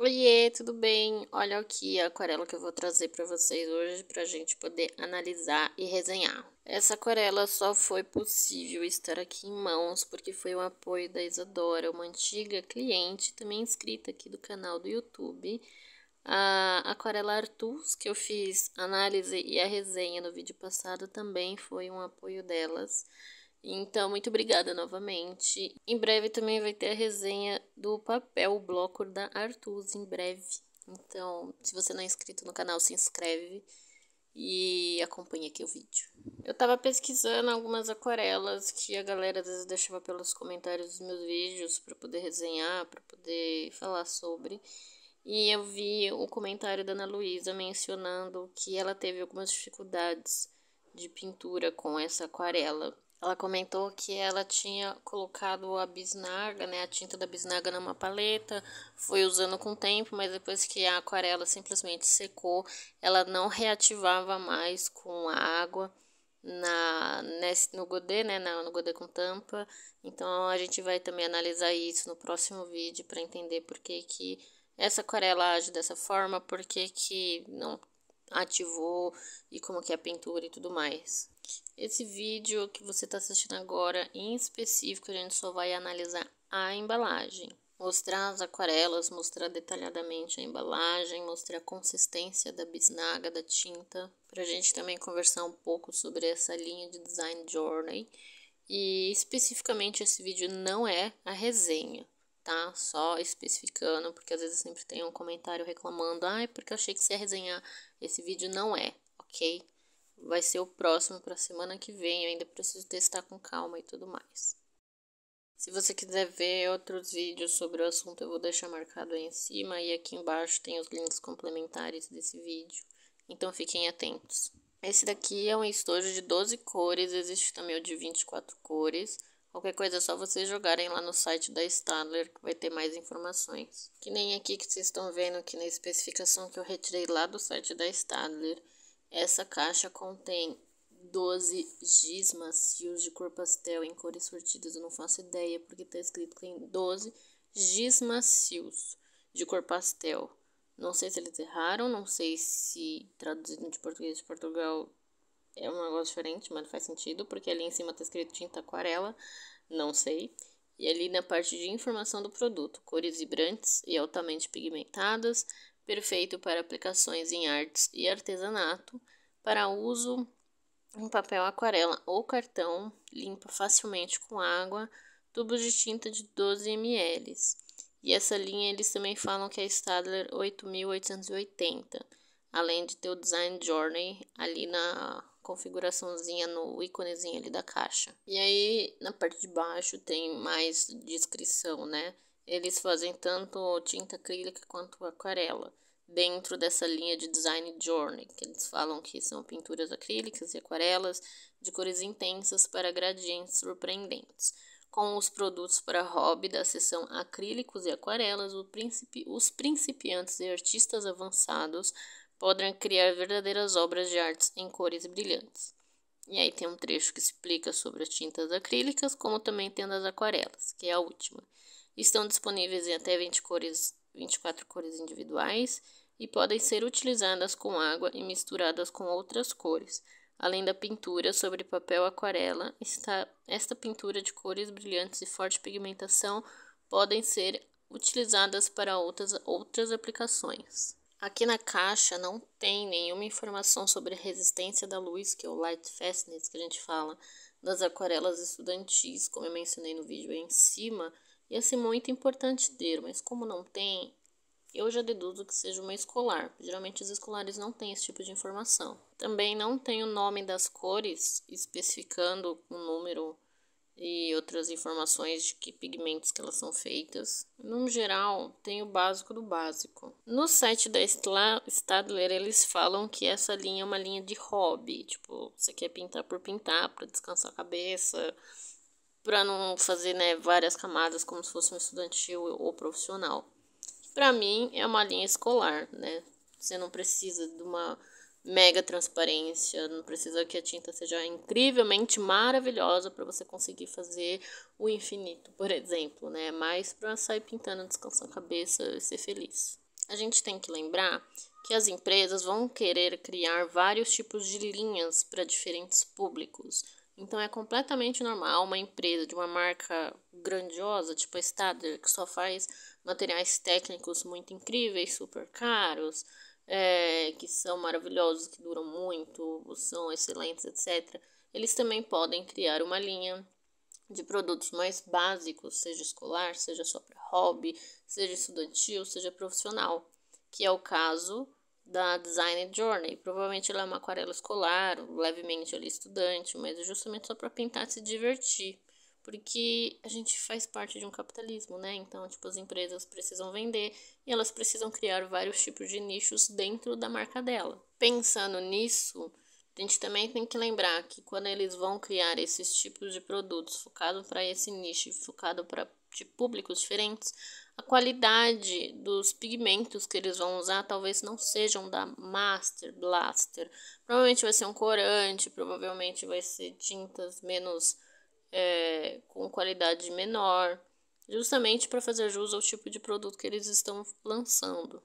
Oiê, tudo bem? Olha aqui a aquarela que eu vou trazer para vocês hoje para a gente poder analisar e resenhar. Essa aquarela só foi possível estar aqui em mãos porque foi o apoio da Isadora, uma antiga cliente, também inscrita aqui do canal do YouTube, a Aquarela Artus, que eu fiz análise e a resenha no vídeo passado, também foi um apoio delas. Então, muito obrigada novamente. Em breve também vai ter a resenha do papel, o bloco da Artus, em breve. Então, se você não é inscrito no canal, se inscreve e acompanha aqui o vídeo. Eu tava pesquisando algumas aquarelas que a galera às vezes deixava pelos comentários dos meus vídeos para poder resenhar, para poder falar sobre. E eu vi o comentário da Ana Luísa mencionando que ela teve algumas dificuldades de pintura com essa aquarela. Ela comentou que ela tinha colocado a bisnaga, né, a tinta da bisnaga numa paleta, foi usando com o tempo, mas depois que a aquarela simplesmente secou, ela não reativava mais com a água na nesse, no godê, né, na, no godê com tampa. Então a gente vai também analisar isso no próximo vídeo para entender por que que essa aquarela age dessa forma, por que que não ativou e como que é a pintura e tudo mais. Esse vídeo que você está assistindo agora, em específico, a gente só vai analisar a embalagem. Mostrar as aquarelas, mostrar detalhadamente a embalagem, mostrar a consistência da bisnaga, da tinta. Para a gente também conversar um pouco sobre essa linha de Design Journey. E especificamente esse vídeo não é a resenha, tá? Só especificando, porque às vezes sempre tem um comentário reclamando, ai, ah, porque eu achei que você ia resenhar. Esse vídeo não é, ok? Vai ser o próximo para a semana que vem. Eu ainda preciso testar com calma e tudo mais. Se você quiser ver outros vídeos sobre o assunto, eu vou deixar marcado aí em cima e aqui embaixo tem os links complementares desse vídeo. Então fiquem atentos. Esse daqui é um estojo de 12 cores, existe também o de 24 cores. Qualquer coisa é só vocês jogarem lá no site da Stadler que vai ter mais informações. Que nem aqui que vocês estão vendo aqui na especificação que eu retirei lá do site da Stadler. Essa caixa contém 12 gismas macios de cor pastel em cores sortidas. Eu não faço ideia porque está escrito que tem 12 gismas macios de cor pastel. Não sei se eles erraram, não sei se traduzido de português de Portugal é um negócio diferente, mas faz sentido, porque ali em cima tá escrito tinta aquarela, não sei. E ali na parte de informação do produto, cores vibrantes e altamente pigmentadas, perfeito para aplicações em artes e artesanato, para uso em papel aquarela ou cartão, limpa facilmente com água, tubos de tinta de 12 ml. E essa linha eles também falam que é Stadler 8880, além de ter o Design Journey ali na configuraçãozinha no íconezinho ali da caixa. E aí na parte de baixo tem mais descrição, né? Eles fazem tanto tinta acrílica quanto aquarela dentro dessa linha de design journey, que eles falam que são pinturas acrílicas e aquarelas de cores intensas para gradientes surpreendentes. Com os produtos para hobby da seção acrílicos e aquarelas, os principiantes e artistas avançados podem criar verdadeiras obras de artes em cores brilhantes. E aí tem um trecho que explica sobre as tintas acrílicas, como também tem das aquarelas, que é a última. Estão disponíveis em até 20 cores, 24 cores individuais e podem ser utilizadas com água e misturadas com outras cores. Além da pintura sobre papel aquarela, está, esta pintura de cores brilhantes e forte pigmentação podem ser utilizadas para outras, outras aplicações. Aqui na caixa não tem nenhuma informação sobre a resistência da luz, que é o light fastness que a gente fala, das aquarelas estudantis, como eu mencionei no vídeo aí em cima. e assim muito importante ter, mas como não tem, eu já deduzo que seja uma escolar. Geralmente os escolares não têm esse tipo de informação. Também não tem o nome das cores especificando o número e outras informações de que pigmentos que elas são feitas. No geral, tem o básico do básico. No site da Stadler, eles falam que essa linha é uma linha de hobby, tipo, você quer pintar por pintar, para descansar a cabeça, para não fazer, né, várias camadas como se fosse um estudantil ou profissional. Para mim é uma linha escolar, né? Você não precisa de uma mega transparência, não precisa que a tinta seja incrivelmente maravilhosa para você conseguir fazer o infinito, por exemplo, né? É Mas para sair pintando, descansar a cabeça e ser feliz. A gente tem que lembrar que as empresas vão querer criar vários tipos de linhas para diferentes públicos. Então é completamente normal uma empresa de uma marca grandiosa, tipo a Stadler, que só faz materiais técnicos muito incríveis, super caros, é, que são maravilhosos, que duram muito, são excelentes, etc., eles também podem criar uma linha de produtos mais básicos, seja escolar, seja só para hobby, seja estudantil, seja profissional, que é o caso da Design Journey. Provavelmente ela é uma aquarela escolar, levemente ali estudante, mas é justamente só para pintar e se divertir porque a gente faz parte de um capitalismo, né? Então, tipo, as empresas precisam vender e elas precisam criar vários tipos de nichos dentro da marca dela. Pensando nisso, a gente também tem que lembrar que quando eles vão criar esses tipos de produtos focados para esse nicho, focado para de públicos diferentes, a qualidade dos pigmentos que eles vão usar talvez não sejam da Master Blaster. Provavelmente vai ser um corante, provavelmente vai ser tintas menos é, com qualidade menor, justamente para fazer jus ao tipo de produto que eles estão lançando.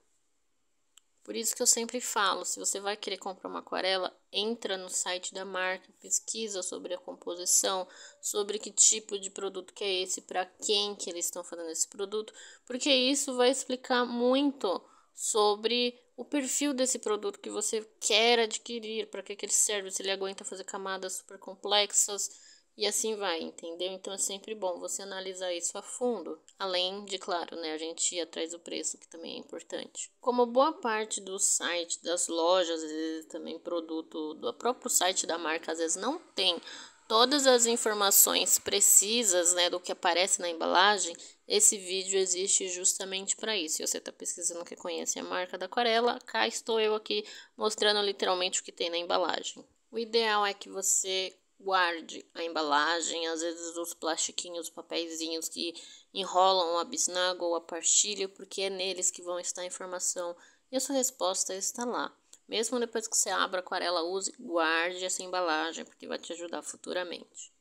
Por isso que eu sempre falo, se você vai querer comprar uma aquarela, entra no site da marca, pesquisa sobre a composição, sobre que tipo de produto que é esse, para quem que eles estão fazendo esse produto, porque isso vai explicar muito sobre o perfil desse produto que você quer adquirir, para que, que ele serve, se ele aguenta fazer camadas super complexas, e assim vai, entendeu? Então é sempre bom você analisar isso a fundo. Além de, claro, né, a gente ir atrás do preço, que também é importante. Como boa parte do site, das lojas, às vezes também produto do próprio site da marca, às vezes não tem todas as informações precisas né, do que aparece na embalagem, esse vídeo existe justamente para isso. Se você está pesquisando que conhece a marca da aquarela, cá estou eu aqui mostrando literalmente o que tem na embalagem. O ideal é que você guarde a embalagem, às vezes os plastiquinhos, os papeizinhos que enrolam a bisnaga ou a partilha, porque é neles que vão estar a informação e a sua resposta está lá. Mesmo depois que você abra a aquarela, use, guarde essa embalagem, porque vai te ajudar futuramente.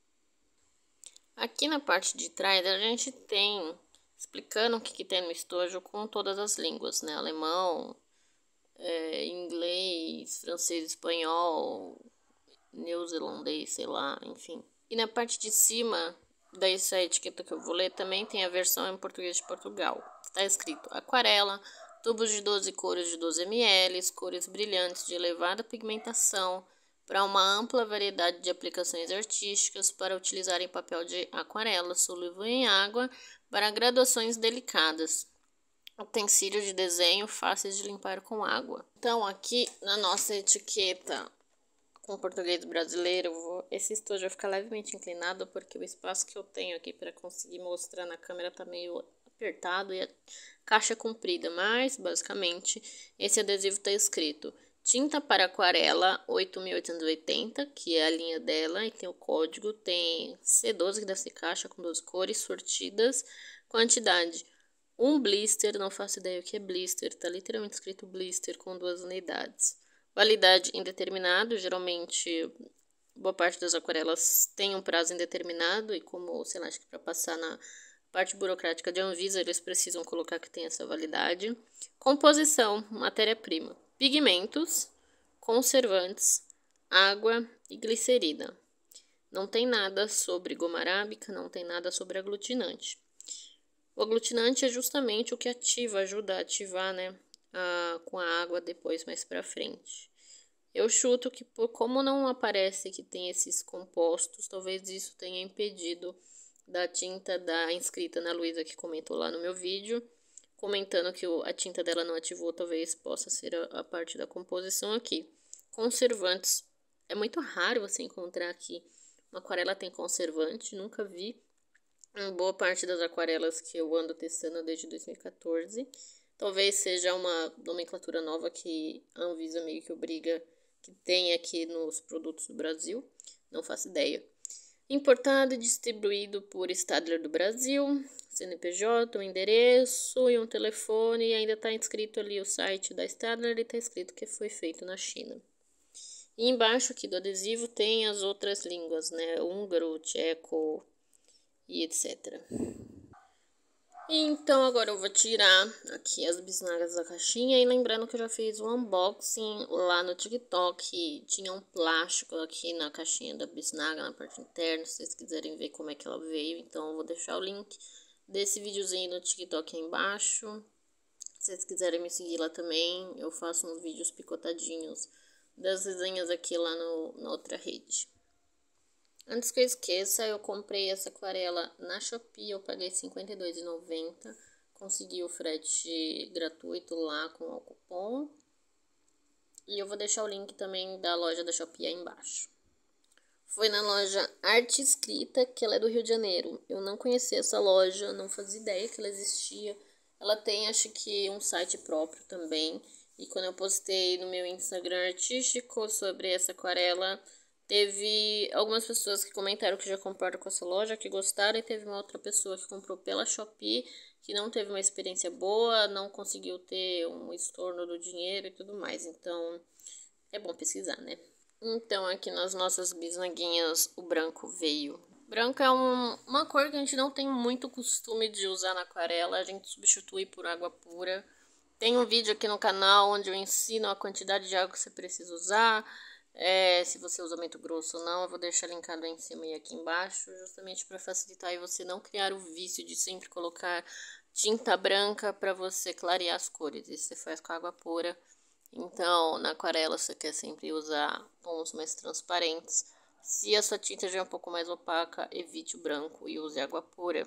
Aqui na parte de trás, a gente tem explicando o que, que tem no estojo com todas as línguas, né? Alemão, é, inglês, francês, espanhol, neozelandês, sei lá, enfim. E na parte de cima da etiqueta que eu vou ler também tem a versão em português de Portugal. Está escrito aquarela, tubos de 12 cores de 12 ml, cores brilhantes de elevada pigmentação, para uma ampla variedade de aplicações artísticas, para utilizar em papel de aquarela, solúvel em água, para graduações delicadas, Utensílios de desenho fáceis de limpar com água. Então, aqui na nossa etiqueta com o português brasileiro, vou, esse estojo vai ficar levemente inclinado porque o espaço que eu tenho aqui para conseguir mostrar na câmera tá meio apertado e a caixa é comprida, mas basicamente esse adesivo está escrito tinta para aquarela 8880, que é a linha dela e tem o código, tem C12 que deve ser caixa com 12 cores sortidas, quantidade um blister, não faço ideia o que é blister, tá literalmente escrito blister com duas unidades. Validade indeterminado, geralmente boa parte das aquarelas tem um prazo indeterminado e como, sei lá, acho que para passar na parte burocrática de Anvisa, eles precisam colocar que tem essa validade. Composição, matéria-prima, pigmentos, conservantes, água e glicerina. Não tem nada sobre goma arábica, não tem nada sobre aglutinante. O aglutinante é justamente o que ativa, ajuda a ativar, né, uh, com a água depois mais para frente. Eu chuto que por como não aparece que tem esses compostos, talvez isso tenha impedido da tinta da inscrita Ana Luísa que comentou lá no meu vídeo, comentando que a tinta dela não ativou, talvez possa ser a, a parte da composição aqui. Conservantes. É muito raro você encontrar aqui uma aquarela tem conservante, nunca vi. Uma boa parte das aquarelas que eu ando testando desde 2014 Talvez seja uma nomenclatura nova que a Anvisa meio que obriga que tem aqui nos produtos do Brasil, não faço ideia. Importado e distribuído por Stadler do Brasil, CNPJ, um endereço e um telefone, e ainda está inscrito ali o site da Stadler e está escrito que foi feito na China. E embaixo aqui do adesivo tem as outras línguas, né? Húngaro, tcheco e etc. Então agora eu vou tirar aqui as bisnagas da caixinha e lembrando que eu já fiz um unboxing lá no TikTok, tinha um plástico aqui na caixinha da bisnaga na parte interna, se vocês quiserem ver como é que ela veio, então eu vou deixar o link desse videozinho no TikTok aí embaixo. Se vocês quiserem me seguir lá também, eu faço uns vídeos picotadinhos das resenhas aqui lá no, na outra rede. Antes que eu esqueça, eu comprei essa aquarela na Shopee, eu paguei R$ 52,90. Consegui o frete gratuito lá com o cupom. E eu vou deixar o link também da loja da Shopee aí embaixo. Foi na loja Arte Escrita, que ela é do Rio de Janeiro. Eu não conhecia essa loja, não fazia ideia que ela existia. Ela tem, acho que, um site próprio também. E quando eu postei no meu Instagram artístico sobre essa aquarela, Teve algumas pessoas que comentaram que já compraram com essa loja, que gostaram, e teve uma outra pessoa que comprou pela Shopee, que não teve uma experiência boa, não conseguiu ter um estorno do dinheiro e tudo mais. Então, é bom pesquisar, né? Então, aqui nas nossas bisnaguinhas, o branco veio. Branco é um, uma cor que a gente não tem muito costume de usar na aquarela, a gente substitui por água pura. Tem um vídeo aqui no canal onde eu ensino a quantidade de água que você precisa usar é, se você usa muito grosso ou não, eu vou deixar linkado aí em cima e aqui embaixo, justamente para facilitar e você não criar o vício de sempre colocar tinta branca para você clarear as cores. Isso você faz com água pura. Então, na aquarela você quer sempre usar tons mais transparentes. Se a sua tinta já é um pouco mais opaca, evite o branco e use água pura.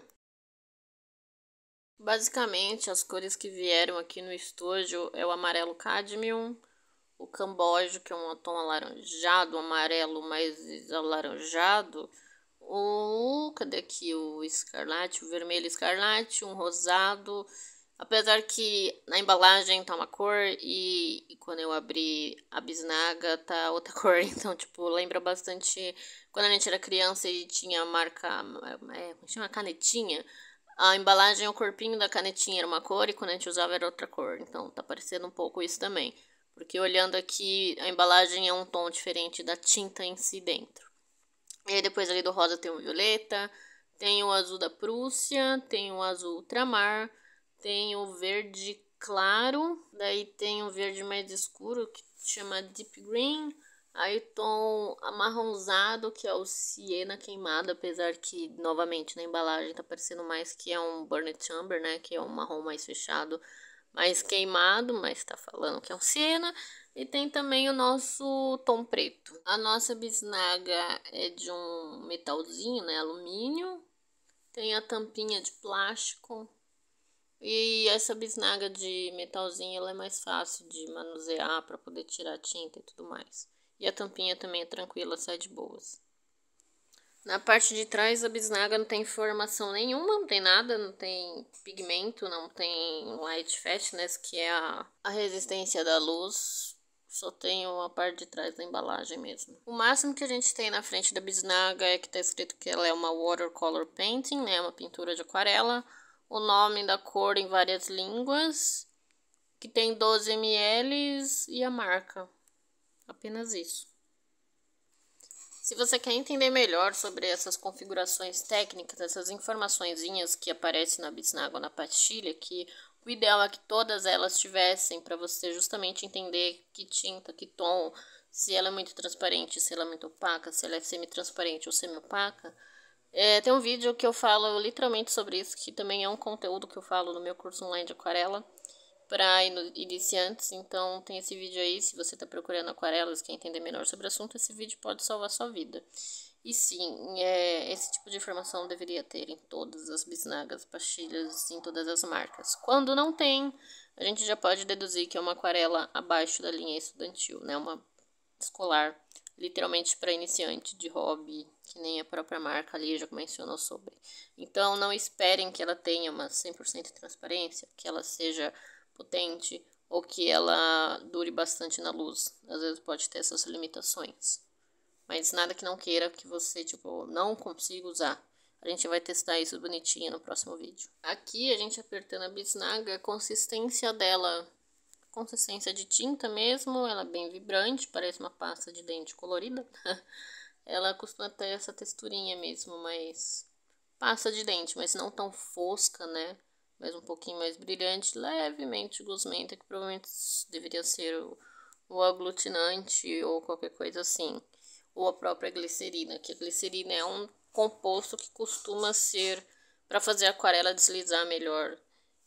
Basicamente, as cores que vieram aqui no estojo é o amarelo cadmium, o camboge, que é um tom alaranjado, amarelo mais alaranjado, o cadê aqui o escarlate, o vermelho escarlate, um rosado, apesar que na embalagem tá uma cor e, e, quando eu abri a bisnaga tá outra cor, então tipo lembra bastante quando a gente era criança e tinha a marca, é, uma canetinha, a embalagem, o corpinho da canetinha era uma cor e quando a gente usava era outra cor, então tá parecendo um pouco isso também. Porque olhando aqui, a embalagem é um tom diferente da tinta em si dentro. E aí depois ali do rosa tem o violeta, tem o azul da Prússia, tem o azul ultramar, tem o verde claro, daí tem o verde mais escuro que chama deep green, aí tom amarronzado que é o siena queimado, apesar que novamente na embalagem tá parecendo mais que é um burnet chamber, né, que é um marrom mais fechado mais queimado, mas tá falando que é um Siena. E tem também o nosso tom preto. A nossa bisnaga é de um metalzinho, né? Alumínio. Tem a tampinha de plástico. E essa bisnaga de metalzinho ela é mais fácil de manusear para poder tirar tinta e tudo mais. E a tampinha também é tranquila, sai de boas. Na parte de trás a bisnaga não tem formação nenhuma, não tem nada, não tem pigmento, não tem light fastness, né? que é a, a resistência da luz. Só tem a parte de trás da embalagem mesmo. O máximo que a gente tem na frente da bisnaga é que tá escrito que ela é uma watercolor painting, né? Uma pintura de aquarela. O nome da cor em várias línguas. Que tem 12 ml e a marca. Apenas isso. Se você quer entender melhor sobre essas configurações técnicas, essas informaçõeszinhas que aparecem na ou na pastilha, que o ideal é que todas elas tivessem para você justamente entender que tinta, que tom, se ela é muito transparente, se ela é muito opaca, se ela é semi-transparente ou semi-opaca. É, tem um vídeo que eu falo literalmente sobre isso, que também é um conteúdo que eu falo no meu curso online de aquarela para iniciantes, então tem esse vídeo aí, se você está procurando aquarelas, quer entender melhor sobre o assunto, esse vídeo pode salvar sua vida. E sim, é, esse tipo de informação deveria ter em todas as bisnagas, pastilhas, em todas as marcas. Quando não tem, a gente já pode deduzir que é uma aquarela abaixo da linha estudantil, né? Uma escolar, literalmente para iniciante, de hobby, que nem a própria marca ali já mencionou sobre. Então, não esperem que ela tenha uma 100% de transparência, que ela seja potente ou que ela dure bastante na luz. Às vezes pode ter essas limitações. Mas nada que não queira que você, tipo, não consiga usar. A gente vai testar isso bonitinho no próximo vídeo. Aqui a gente apertando a bisnaga, a consistência dela, consistência de tinta mesmo, ela é bem vibrante, parece uma pasta de dente colorida. ela costuma ter essa texturinha mesmo, mas pasta de dente, mas não tão fosca, né? mas um pouquinho mais brilhante, levemente gosmenta, que provavelmente deveria ser o, o aglutinante ou qualquer coisa assim, ou a própria glicerina, que a glicerina é um composto que costuma ser para fazer a aquarela deslizar melhor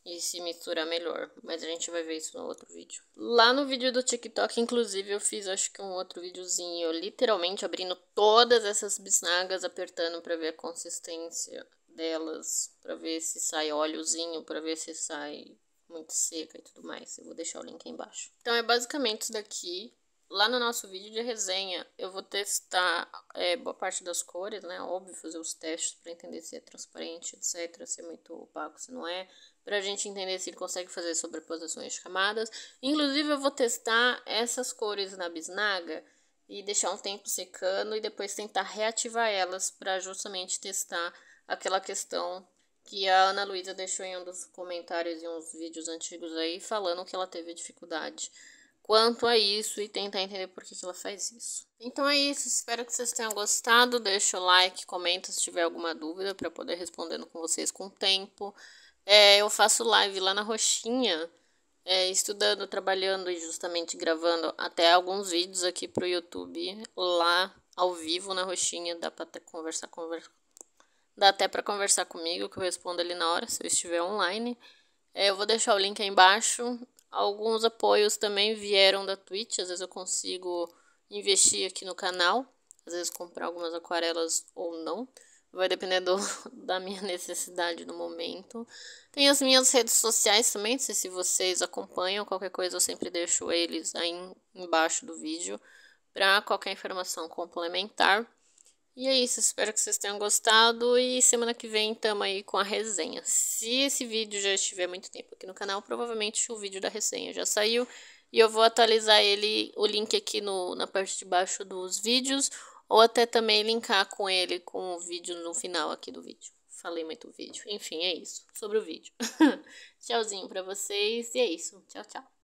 e se misturar melhor, mas a gente vai ver isso no outro vídeo. Lá no vídeo do TikTok, inclusive, eu fiz acho que um outro videozinho, literalmente abrindo todas essas bisnagas, apertando para ver a consistência delas para ver se sai óleozinho, para ver se sai muito seca e tudo mais. Eu vou deixar o link aí embaixo. Então é basicamente isso daqui. Lá no nosso vídeo de resenha, eu vou testar é, boa parte das cores, né? Óbvio, fazer os testes para entender se é transparente, etc. Se é muito opaco, se não é. Pra gente entender se ele consegue fazer sobreposições de camadas. Inclusive, eu vou testar essas cores na bisnaga e deixar um tempo secando e depois tentar reativar elas para justamente testar aquela questão que a Ana Luísa deixou em um dos comentários e uns vídeos antigos aí, falando que ela teve dificuldade quanto a isso e tentar entender por que, que ela faz isso. Então é isso, espero que vocês tenham gostado. Deixa o like, comenta se tiver alguma dúvida para poder respondendo com vocês com o tempo. É, eu faço live lá na Roxinha, é, estudando, trabalhando e justamente gravando até alguns vídeos aqui pro YouTube, lá ao vivo na Roxinha, dá para conversar, conversar, Dá até para conversar comigo, que eu respondo ali na hora, se eu estiver online. É, eu vou deixar o link aí embaixo. Alguns apoios também vieram da Twitch, às vezes eu consigo investir aqui no canal, às vezes comprar algumas aquarelas ou não. Vai depender do, da minha necessidade no momento. Tem as minhas redes sociais também, não sei se vocês acompanham. Qualquer coisa eu sempre deixo eles aí embaixo do vídeo para qualquer informação complementar. E é isso, espero que vocês tenham gostado e semana que vem tamo aí com a resenha. Se esse vídeo já estiver muito tempo aqui no canal, provavelmente o vídeo da resenha já saiu e eu vou atualizar ele, o link aqui no, na parte de baixo dos vídeos ou até também linkar com ele com o vídeo no final aqui do vídeo. Falei muito vídeo. Enfim, é isso. Sobre o vídeo. Tchauzinho pra vocês e é isso. Tchau, tchau.